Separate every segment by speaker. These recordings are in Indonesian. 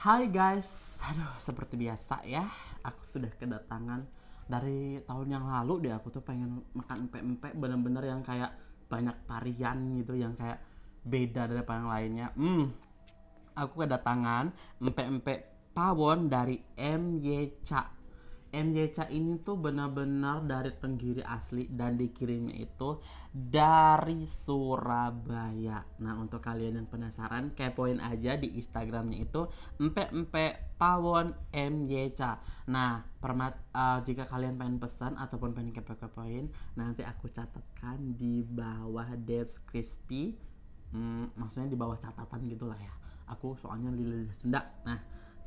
Speaker 1: Hai guys, aduh seperti biasa ya, aku sudah kedatangan dari tahun yang lalu deh aku tuh pengen makan empek-empek bener-bener yang kayak banyak varian gitu, yang kayak beda dari yang lainnya. Hmm, aku kedatangan empek-empek pawon dari Myca. MJC ini tuh benar-benar dari tenggiri asli dan dikirimnya itu dari Surabaya. Nah untuk kalian yang penasaran kepoin aja di Instagramnya itu empe empe pawon MJC. Nah permat uh, jika kalian pengen pesan ataupun pengen kepo-kepoin nanti aku catatkan di bawah Debs Crispy. Hmm, maksudnya di bawah catatan gitulah ya. Aku soalnya lidah Sunda. Nah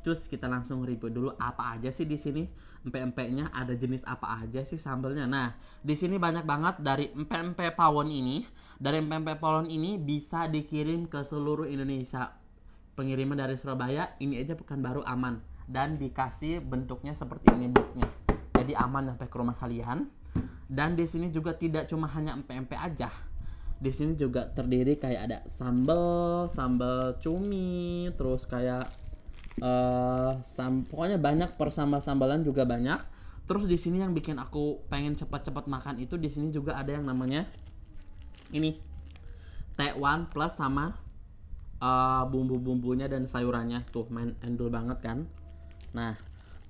Speaker 1: Cus kita langsung review dulu apa aja sih di sini empe nya ada jenis apa aja sih sambelnya. Nah, di sini banyak banget dari empe-empe pawon ini. Dari empe-empe pawon ini bisa dikirim ke seluruh Indonesia. Pengiriman dari Surabaya ini aja bukan baru aman dan dikasih bentuknya seperti ini bentuknya Jadi aman sampai ke rumah kalian. Dan di sini juga tidak cuma hanya empe-empe aja. Di sini juga terdiri kayak ada sambel sambel cumi, terus kayak uh, sam pokoknya banyak persambal-sambalan juga banyak terus di sini yang bikin aku pengen cepat-cepat makan itu di sini juga ada yang namanya ini T1 plus sama uh, bumbu-bumbunya dan sayurannya tuh main endul banget kan nah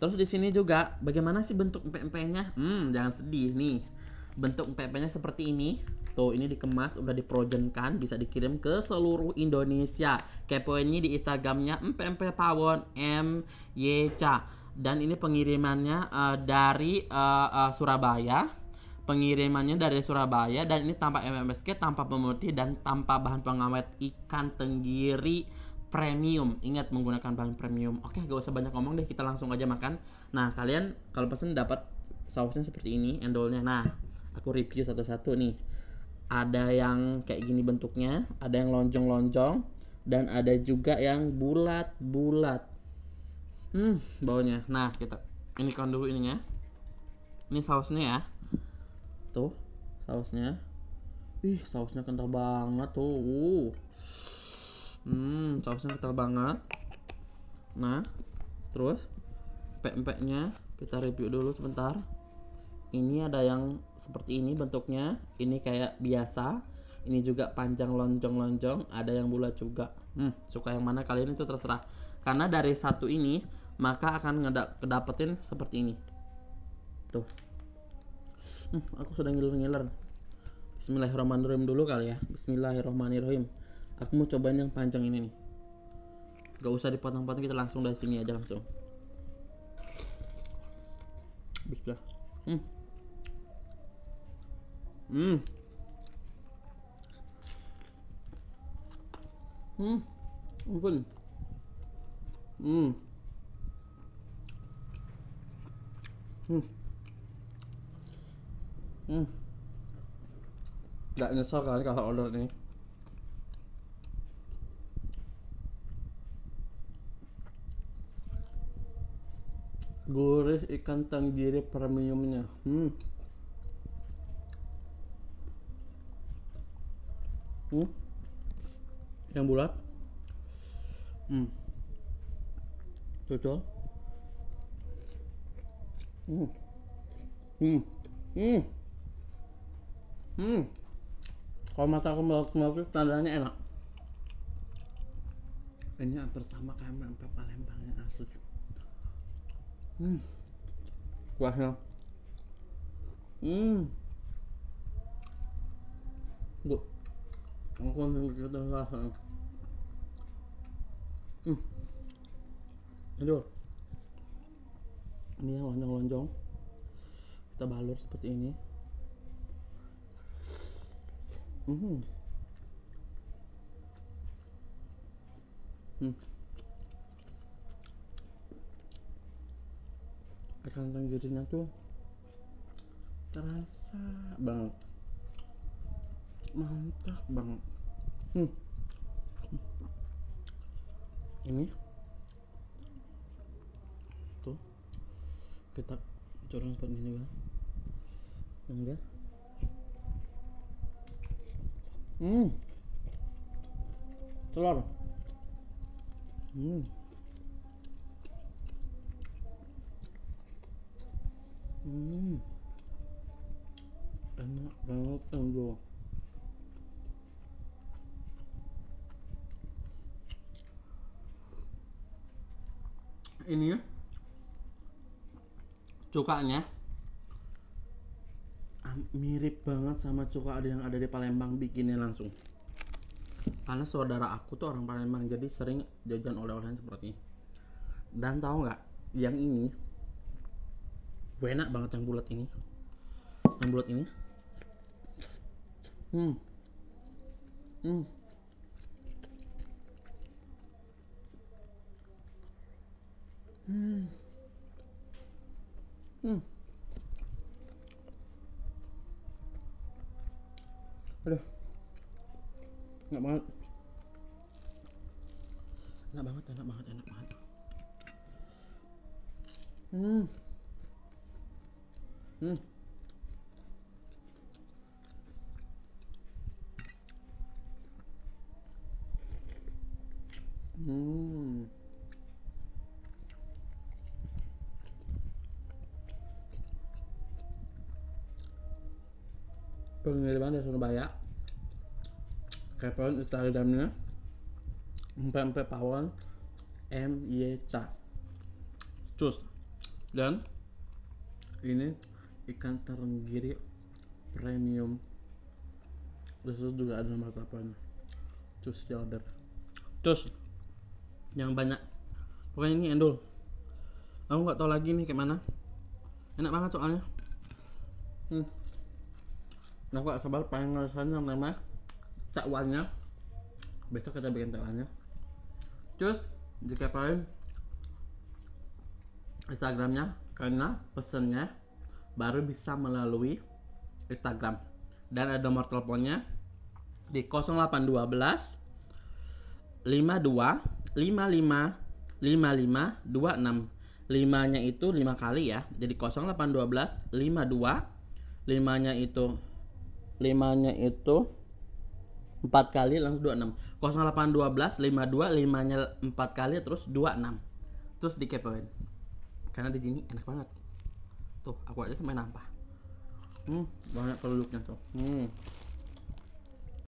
Speaker 1: terus di sini juga bagaimana sih bentuk pempeknya hmm jangan sedih nih bentuk pempeknya seperti ini Tuh gitu. ini dikemas udah diprojenkan bisa dikirim ke seluruh Indonesia. Kepoinnya di Instagramnya MPMP Pawon M Y dan ini pengirimannya uh, dari uh, uh, Surabaya pengirimannya dari Surabaya dan ini tanpa MMSK, tanpa pemutih dan tanpa bahan pengawet ikan tenggiri premium. Ingat menggunakan bahan premium. Oke, gak usah banyak ngomong deh, kita langsung aja makan. Nah, kalian kalau pesen dapat sausnya seperti ini, endolnya. Nah, aku review satu-satu nih ada yang kayak gini bentuknya, ada yang lonjong-lonjong, dan ada juga yang bulat-bulat. Hmm, baunya. Nah, kita ini kan dulu ininya. Ini sausnya ya. Tuh, sausnya. Ih, sausnya kental banget tuh. Uh. Hmm, sausnya kental banget. Nah, terus pempeknya kita review dulu sebentar ini ada yang seperti ini bentuknya ini kayak biasa ini juga panjang lonjong-lonjong ada yang bulat juga hmm, suka yang mana kalian itu terserah karena dari satu ini maka akan kedapetin seperti ini tuh hmm, aku sudah ngiler-ngiler Bismillahirrahmanirrahim dulu kali ya Bismillahirrahmanirrahim aku mau cobain yang panjang ini nih gak usah dipotong-potong kita langsung dari sini aja langsung Bismillah hmm. Hmm. Hmm. Ampun. Hmm. Hmm. Hmm. Gak nyesel kan kalau order nih. Gurih ikan tenggiri premiumnya. Hmm. hmm? yang bulat hmm. cocok hmm. hmm. hmm. hmm. kalau mata aku melaut itu tandanya enak ini sama kayak sampai Palembang yang asli ah, hmm. kuahnya hmm. Good. 我过去觉得它很，嗯，aduh ini yang lonjong-lonjong kita balur seperti ini hmm hmm ikan tenggirinya tuh terasa banget mantap banget hmm. ini tuh kita corong seperti ini juga dia. hmm telur hmm hmm enak banget enggak ini ya cukanya mirip banget sama cuka ada yang ada di Palembang bikinnya langsung karena saudara aku tuh orang Palembang jadi sering jajan oleh oleh seperti ini dan tahu nggak yang ini enak banget yang bulat ini yang bulat ini hmm hmm Hmm. Aduh. Enak banget. Enak banget, enak banget, enak banget. Hmm. Hmm. pengiriman dari Surabaya Kepoin Instagramnya Mpempe Pawon M Y C Cus dan ini ikan terenggiri premium terus juga ada nomor martabaknya cus di order cus yang banyak pokoknya ini endul aku gak tau lagi nih kayak mana enak banget soalnya hmm. Nah gak sabar pengen ngerasain yang namanya cakwannya Besok kita bikin cakwannya Terus jika kalian Instagramnya karena pesennya baru bisa melalui Instagram dan ada nomor teleponnya di 0812 52 55 55 26 5 nya itu 5 kali ya jadi 0812 52 5 nya itu limanya itu 4 kali langsung 26 08 12 52 5 nya 4 kali terus 26 terus di dikepoin karena di sini enak banget tuh aku aja sampai nampah hmm banyak produknya tuh hmm